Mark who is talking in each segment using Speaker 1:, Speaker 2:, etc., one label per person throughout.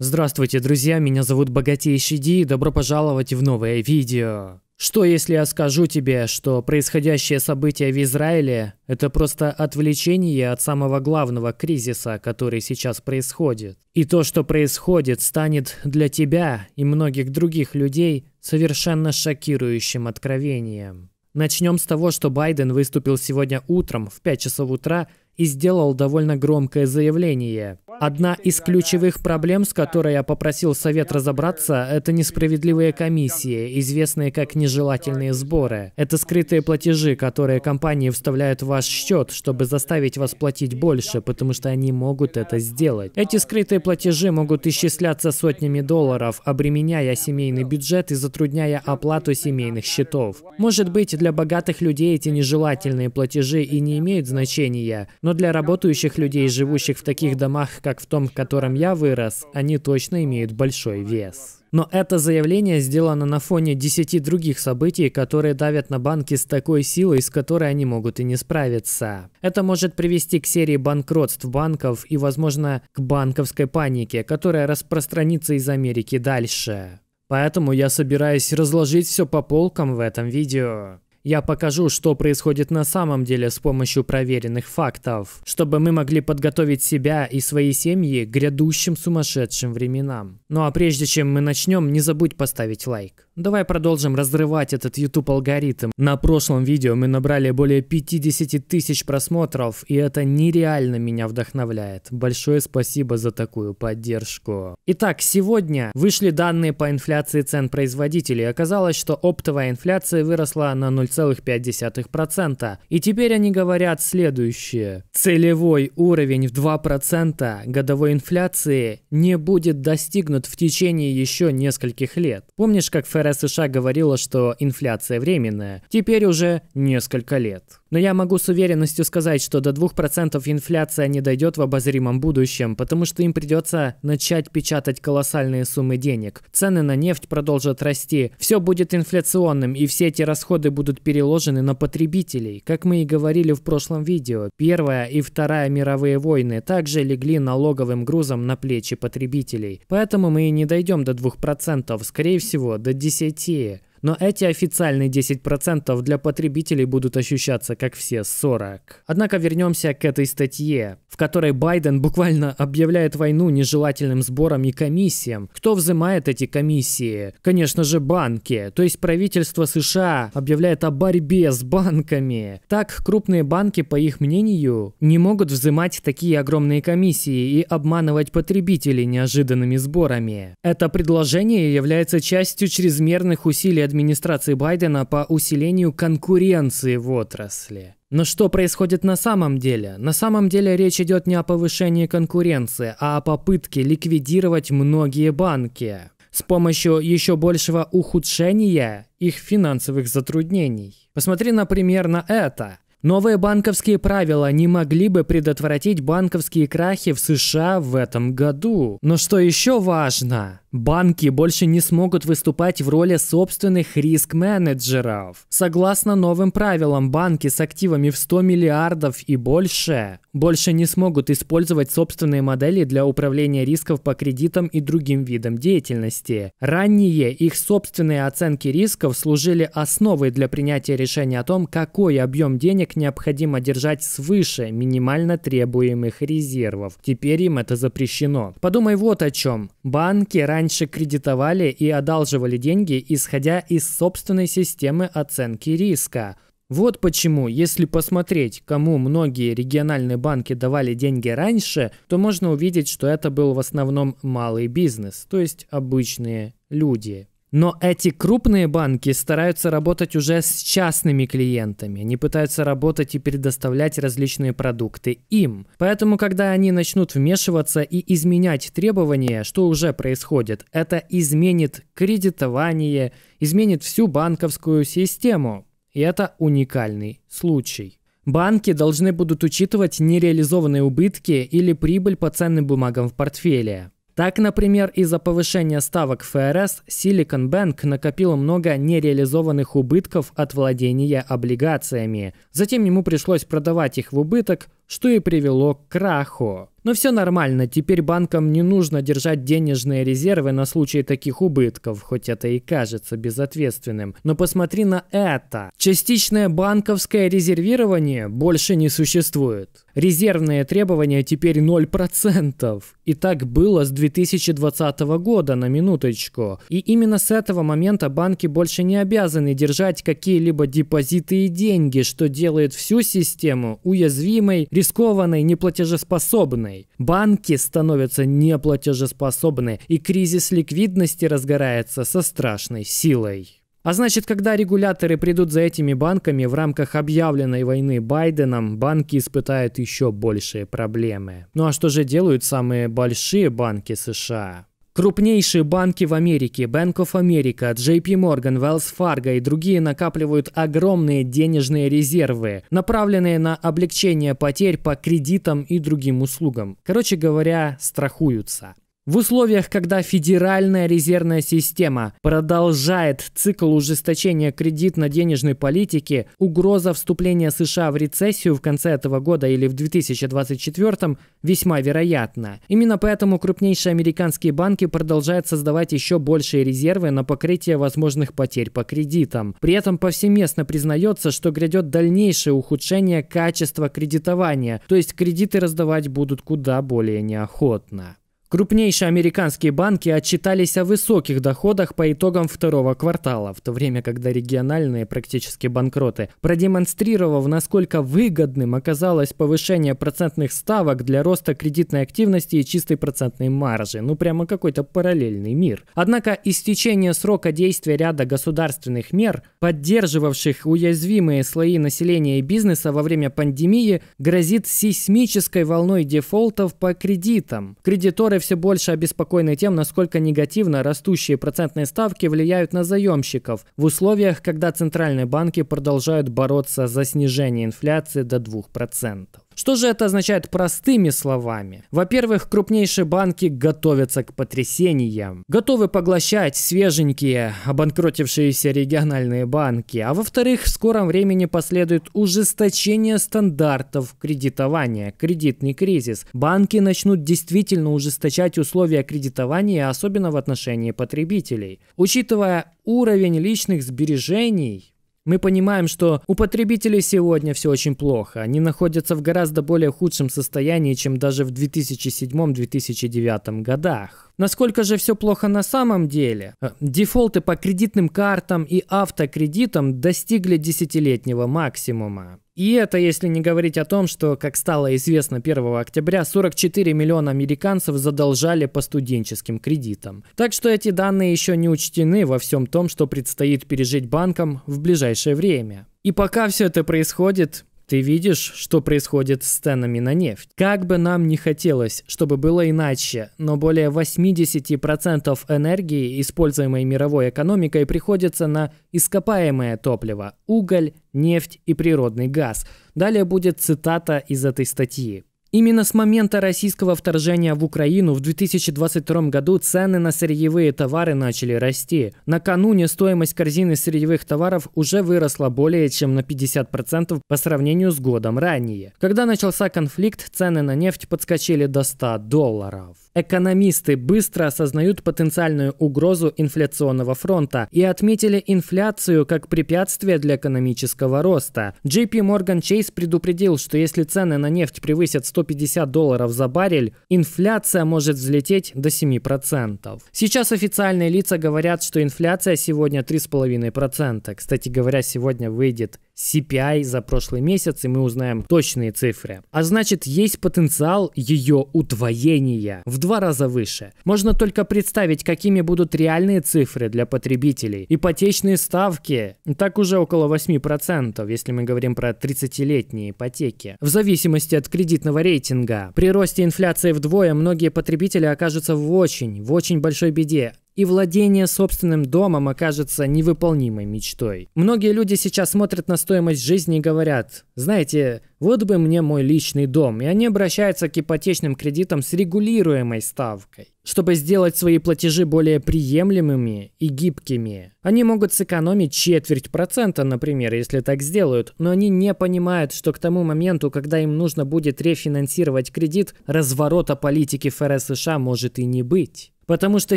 Speaker 1: Здравствуйте, друзья, меня зовут Богатейший Ди, и добро пожаловать в новое видео. Что если я скажу тебе, что происходящее событие в Израиле – это просто отвлечение от самого главного кризиса, который сейчас происходит? И то, что происходит, станет для тебя и многих других людей совершенно шокирующим откровением. Начнем с того, что Байден выступил сегодня утром в 5 часов утра и сделал довольно громкое заявление – Одна из ключевых проблем, с которой я попросил Совет разобраться, это несправедливые комиссии, известные как нежелательные сборы. Это скрытые платежи, которые компании вставляют в ваш счет, чтобы заставить вас платить больше, потому что они могут это сделать. Эти скрытые платежи могут исчисляться сотнями долларов, обременяя семейный бюджет и затрудняя оплату семейных счетов. Может быть, для богатых людей эти нежелательные платежи и не имеют значения, но для работающих людей, живущих в таких домах, как в том, в котором я вырос, они точно имеют большой вес. Но это заявление сделано на фоне 10 других событий, которые давят на банки с такой силой, с которой они могут и не справиться. Это может привести к серии банкротств банков и, возможно, к банковской панике, которая распространится из Америки дальше. Поэтому я собираюсь разложить все по полкам в этом видео. Я покажу, что происходит на самом деле с помощью проверенных фактов, чтобы мы могли подготовить себя и свои семьи к грядущим сумасшедшим временам. Ну а прежде чем мы начнем, не забудь поставить лайк. Давай продолжим разрывать этот YouTube алгоритм. На прошлом видео мы набрали более 50 тысяч просмотров, и это нереально меня вдохновляет. Большое спасибо за такую поддержку. Итак, сегодня вышли данные по инфляции цен производителей. Оказалось, что оптовая инфляция выросла на 0,5%. И теперь они говорят следующее. Целевой уровень в 2% годовой инфляции не будет достигнут в течение еще нескольких лет. Помнишь, как Фер ФРС США говорила, что инфляция временная, теперь уже несколько лет. Но я могу с уверенностью сказать, что до 2% инфляция не дойдет в обозримом будущем, потому что им придется начать печатать колоссальные суммы денег. Цены на нефть продолжат расти. Все будет инфляционным, и все эти расходы будут переложены на потребителей. Как мы и говорили в прошлом видео, Первая и Вторая мировые войны также легли налоговым грузом на плечи потребителей. Поэтому мы и не дойдем до 2%, скорее всего, до 10%. Но эти официальные 10% для потребителей будут ощущаться как все 40. Однако вернемся к этой статье в которой Байден буквально объявляет войну нежелательным сборам и комиссиям. Кто взимает эти комиссии? Конечно же, банки. То есть правительство США объявляет о борьбе с банками. Так, крупные банки, по их мнению, не могут взимать такие огромные комиссии и обманывать потребителей неожиданными сборами. Это предложение является частью чрезмерных усилий администрации Байдена по усилению конкуренции в отрасли. Но что происходит на самом деле? На самом деле речь идет не о повышении конкуренции, а о попытке ликвидировать многие банки с помощью еще большего ухудшения их финансовых затруднений. Посмотри, например, на это. Новые банковские правила не могли бы предотвратить банковские крахи в США в этом году. Но что еще важно, Банки больше не смогут выступать в роли собственных риск-менеджеров. Согласно новым правилам, банки с активами в 100 миллиардов и больше больше не смогут использовать собственные модели для управления рисков по кредитам и другим видам деятельности. Ранее их собственные оценки рисков служили основой для принятия решения о том, какой объем денег необходимо держать свыше минимально требуемых резервов. Теперь им это запрещено. Подумай вот о чем. Банки ранее раньше кредитовали и одалживали деньги, исходя из собственной системы оценки риска. Вот почему, если посмотреть, кому многие региональные банки давали деньги раньше, то можно увидеть, что это был в основном малый бизнес, то есть обычные люди. Но эти крупные банки стараются работать уже с частными клиентами. Они пытаются работать и предоставлять различные продукты им. Поэтому, когда они начнут вмешиваться и изменять требования, что уже происходит, это изменит кредитование, изменит всю банковскую систему. И это уникальный случай. Банки должны будут учитывать нереализованные убытки или прибыль по ценным бумагам в портфеле. Так, например, из-за повышения ставок ФРС Silicon Bank накопил много нереализованных убытков от владения облигациями. Затем ему пришлось продавать их в убыток, что и привело к краху. Но все нормально, теперь банкам не нужно держать денежные резервы на случай таких убытков, хоть это и кажется безответственным. Но посмотри на это. Частичное банковское резервирование больше не существует. Резервные требования теперь 0%. И так было с 2020 года, на минуточку. И именно с этого момента банки больше не обязаны держать какие-либо депозиты и деньги, что делает всю систему уязвимой рискованной, неплатежеспособной. Банки становятся неплатежеспособны, и кризис ликвидности разгорается со страшной силой. А значит, когда регуляторы придут за этими банками в рамках объявленной войны Байденом, банки испытают еще большие проблемы. Ну а что же делают самые большие банки США? Крупнейшие банки в Америке, Bank of America, JP Morgan, Wells Fargo и другие накапливают огромные денежные резервы, направленные на облегчение потерь по кредитам и другим услугам. Короче говоря, страхуются. В условиях, когда Федеральная резервная система продолжает цикл ужесточения кредитно-денежной политики, угроза вступления США в рецессию в конце этого года или в 2024 весьма вероятна. Именно поэтому крупнейшие американские банки продолжают создавать еще большие резервы на покрытие возможных потерь по кредитам. При этом повсеместно признается, что грядет дальнейшее ухудшение качества кредитования, то есть кредиты раздавать будут куда более неохотно. Крупнейшие американские банки отчитались о высоких доходах по итогам второго квартала, в то время, когда региональные практически банкроты, продемонстрировав, насколько выгодным оказалось повышение процентных ставок для роста кредитной активности и чистой процентной маржи. Ну, прямо какой-то параллельный мир. Однако истечение срока действия ряда государственных мер, поддерживавших уязвимые слои населения и бизнеса во время пандемии, грозит сейсмической волной дефолтов по кредитам. Кредиторы все больше обеспокоены тем, насколько негативно растущие процентные ставки влияют на заемщиков в условиях, когда центральные банки продолжают бороться за снижение инфляции до 2%. Что же это означает простыми словами? Во-первых, крупнейшие банки готовятся к потрясениям, готовы поглощать свеженькие, обанкротившиеся региональные банки, а во-вторых, в скором времени последует ужесточение стандартов кредитования, кредитный кризис. Банки начнут действительно ужесточать условия кредитования, особенно в отношении потребителей. Учитывая уровень личных сбережений, мы понимаем, что у потребителей сегодня все очень плохо. Они находятся в гораздо более худшем состоянии, чем даже в 2007-2009 годах. Насколько же все плохо на самом деле? Э, дефолты по кредитным картам и автокредитам достигли десятилетнего максимума. И это если не говорить о том, что, как стало известно 1 октября, 44 миллиона американцев задолжали по студенческим кредитам. Так что эти данные еще не учтены во всем том, что предстоит пережить банкам в ближайшее время. И пока все это происходит, ты видишь, что происходит с ценами на нефть. Как бы нам ни хотелось, чтобы было иначе, но более 80% энергии, используемой мировой экономикой, приходится на ископаемое топливо – уголь, нефть и природный газ. Далее будет цитата из этой статьи. Именно с момента российского вторжения в Украину в 2022 году цены на сырьевые товары начали расти. Накануне стоимость корзины сырьевых товаров уже выросла более чем на 50% по сравнению с годом ранее. Когда начался конфликт, цены на нефть подскочили до 100 долларов. Экономисты быстро осознают потенциальную угрозу инфляционного фронта и отметили инфляцию как препятствие для экономического роста. JP Morgan Chase предупредил, что если цены на нефть превысят 150 долларов за баррель, инфляция может взлететь до 7%. Сейчас официальные лица говорят, что инфляция сегодня 3,5%. Кстати говоря, сегодня выйдет CPI за прошлый месяц, и мы узнаем точные цифры. А значит, есть потенциал ее удвоения в два раза выше. Можно только представить, какими будут реальные цифры для потребителей. Ипотечные ставки, так уже около 8%, если мы говорим про 30-летние ипотеки. В зависимости от кредитного рейтинга, при росте инфляции вдвое многие потребители окажутся в очень, в очень большой беде, и владение собственным домом окажется невыполнимой мечтой. Многие люди сейчас смотрят на стоимость жизни и говорят, знаете, вот бы мне мой личный дом, и они обращаются к ипотечным кредитам с регулируемой ставкой. Чтобы сделать свои платежи более приемлемыми и гибкими, они могут сэкономить четверть процента, например, если так сделают, но они не понимают, что к тому моменту, когда им нужно будет рефинансировать кредит, разворота политики ФРС США может и не быть. Потому что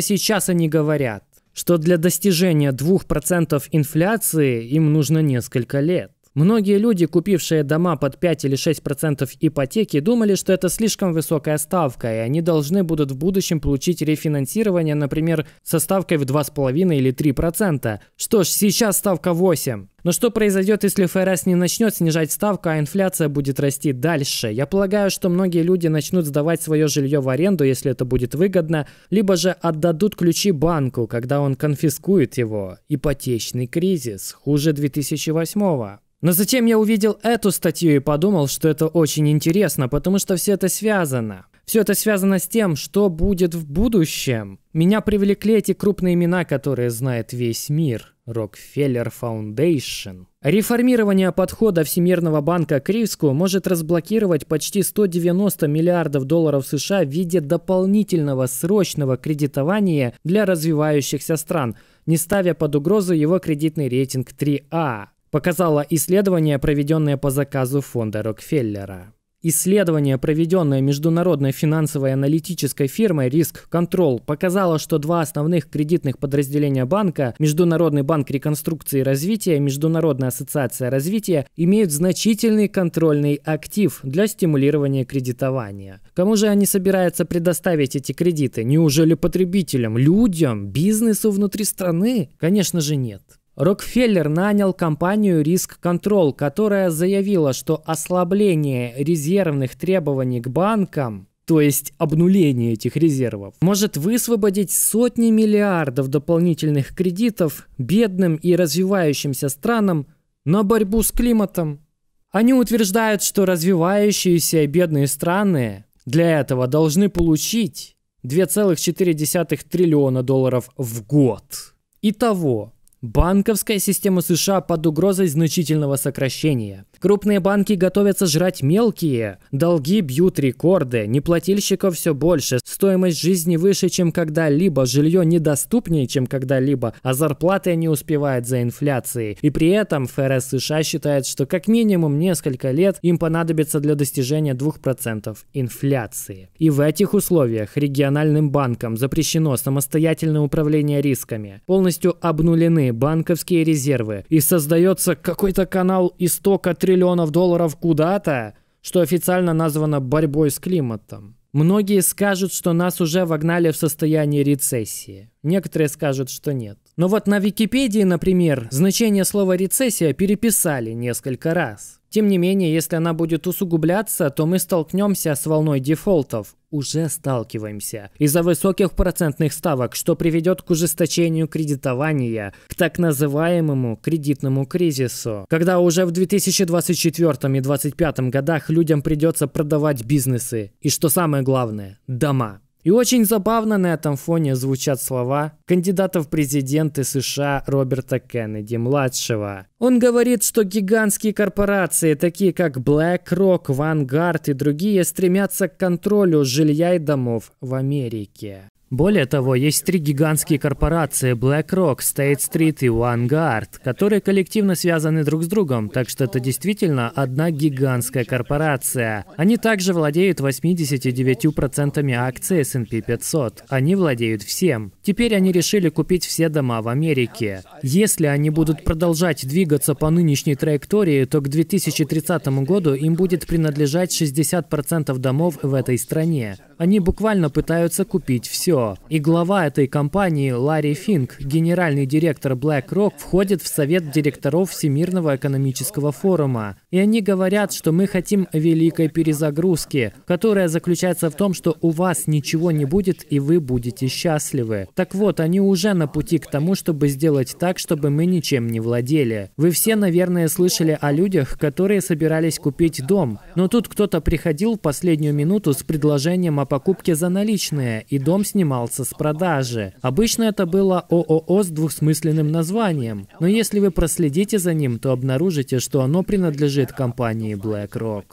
Speaker 1: сейчас они говорят, что для достижения 2% инфляции им нужно несколько лет. Многие люди, купившие дома под 5 или 6% ипотеки, думали, что это слишком высокая ставка, и они должны будут в будущем получить рефинансирование, например, со ставкой в 2,5 или 3%. Что ж, сейчас ставка 8. Но что произойдет, если ФРС не начнет снижать ставку, а инфляция будет расти дальше? Я полагаю, что многие люди начнут сдавать свое жилье в аренду, если это будет выгодно, либо же отдадут ключи банку, когда он конфискует его. Ипотечный кризис. Хуже 2008 -го. Но затем я увидел эту статью и подумал, что это очень интересно, потому что все это связано. Все это связано с тем, что будет в будущем. Меня привлекли эти крупные имена, которые знает весь мир. Рокфеллер Foundation. Реформирование подхода Всемирного банка к риску может разблокировать почти 190 миллиардов долларов США в виде дополнительного срочного кредитования для развивающихся стран, не ставя под угрозу его кредитный рейтинг 3А показало исследование, проведенное по заказу фонда Рокфеллера. Исследование, проведенное международной финансовой аналитической фирмой Risk Control, показало, что два основных кредитных подразделения банка, Международный банк реконструкции и развития и Международная ассоциация развития, имеют значительный контрольный актив для стимулирования кредитования. Кому же они собираются предоставить эти кредиты? Неужели потребителям, людям, бизнесу внутри страны? Конечно же нет. Рокфеллер нанял компанию Risk Control, которая заявила, что ослабление резервных требований к банкам то есть обнуление этих резервов, может высвободить сотни миллиардов дополнительных кредитов бедным и развивающимся странам на борьбу с климатом. Они утверждают, что развивающиеся и бедные страны для этого должны получить 2,4 триллиона долларов в год. Итого, Банковская система США под угрозой значительного сокращения. Крупные банки готовятся жрать мелкие. Долги бьют рекорды, неплательщиков все больше, стоимость жизни выше, чем когда-либо, жилье недоступнее, чем когда-либо, а зарплаты не успевают за инфляцией. И при этом ФРС США считает, что как минимум несколько лет им понадобится для достижения 2% инфляции. И в этих условиях региональным банкам запрещено самостоятельное управление рисками. Полностью обнулены огромные банковские резервы и создается какой-то канал истока триллионов долларов куда-то, что официально названо борьбой с климатом. Многие скажут, что нас уже вогнали в состояние рецессии. Некоторые скажут, что нет. Но вот на Википедии, например, значение слова «рецессия» переписали несколько раз. Тем не менее, если она будет усугубляться, то мы столкнемся с волной дефолтов. Уже сталкиваемся. Из-за высоких процентных ставок, что приведет к ужесточению кредитования, к так называемому кредитному кризису. Когда уже в 2024 и 2025 годах людям придется продавать бизнесы. И что самое главное – дома. И очень забавно на этом фоне звучат слова кандидата в президенты США Роберта Кеннеди-младшего. Он говорит, что гигантские корпорации, такие как BlackRock, Vanguard и другие, стремятся к контролю жилья и домов в Америке. Более того, есть три гигантские корпорации BlackRock, State Street и Vanguard, которые коллективно связаны друг с другом, так что это действительно одна гигантская корпорация. Они также владеют 89% акций S&P 500. Они владеют всем. Теперь они решили купить все дома в Америке. Если они будут продолжать двигаться по нынешней траектории, то к 2030 году им будет принадлежать 60% домов в этой стране. Они буквально пытаются купить все. Рио. И глава этой компании Ларри Финк, генеральный директор BlackRock, входит в совет директоров Всемирного экономического форума. И они говорят, что мы хотим великой перезагрузки, которая заключается в том, что у вас ничего не будет и вы будете счастливы. Так вот, они уже на пути к тому, чтобы сделать так, чтобы мы ничем не владели. Вы все, наверное, слышали о людях, которые собирались купить дом, но тут кто-то приходил в последнюю минуту с предложением о покупке за наличные, и дом с ним снимался с продажи. Обычно это было ООО с двухсмысленным названием, но если вы проследите за ним, то обнаружите, что оно принадлежит компании BlackRock.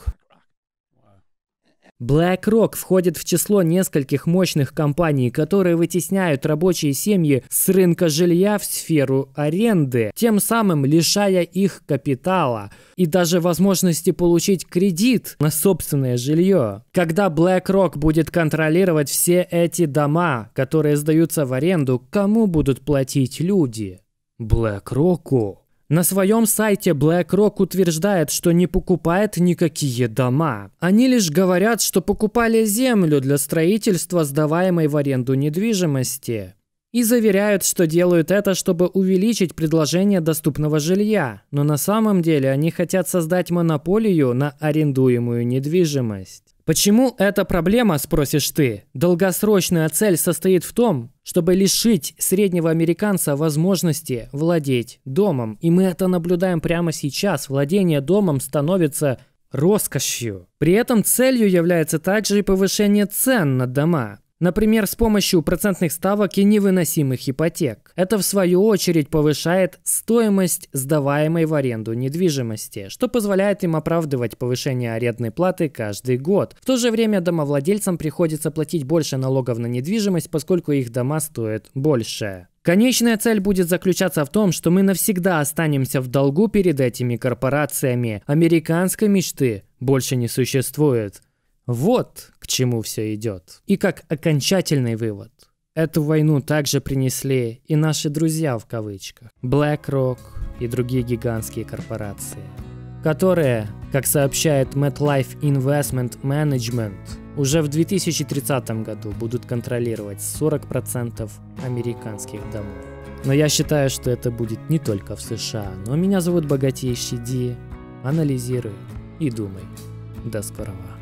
Speaker 1: BlackRock входит в число нескольких мощных компаний, которые вытесняют рабочие семьи с рынка жилья в сферу аренды, тем самым лишая их капитала и даже возможности получить кредит на собственное жилье. Когда BlackRock будет контролировать все эти дома, которые сдаются в аренду, кому будут платить люди? BlackRock'у. На своем сайте BlackRock утверждает, что не покупает никакие дома. Они лишь говорят, что покупали землю для строительства сдаваемой в аренду недвижимости. И заверяют, что делают это, чтобы увеличить предложение доступного жилья, но на самом деле они хотят создать монополию на арендуемую недвижимость. Почему эта проблема, спросишь ты? Долгосрочная цель состоит в том, чтобы лишить среднего американца возможности владеть домом. И мы это наблюдаем прямо сейчас. Владение домом становится роскошью. При этом целью является также и повышение цен на дома. Например, с помощью процентных ставок и невыносимых ипотек. Это в свою очередь повышает стоимость сдаваемой в аренду недвижимости, что позволяет им оправдывать повышение арендной платы каждый год. В то же время домовладельцам приходится платить больше налогов на недвижимость, поскольку их дома стоят больше. Конечная цель будет заключаться в том, что мы навсегда останемся в долгу перед этими корпорациями. Американской мечты больше не существует. Вот к чему все идет. И как окончательный вывод, эту войну также принесли и наши друзья в кавычках, BlackRock и другие гигантские корпорации, которые, как сообщает MetLife Investment Management, уже в 2030 году будут контролировать 40% американских домов. Но я считаю, что это будет не только в США. Но меня зовут Богатейший Ди. Анализируй и думай. До скорого.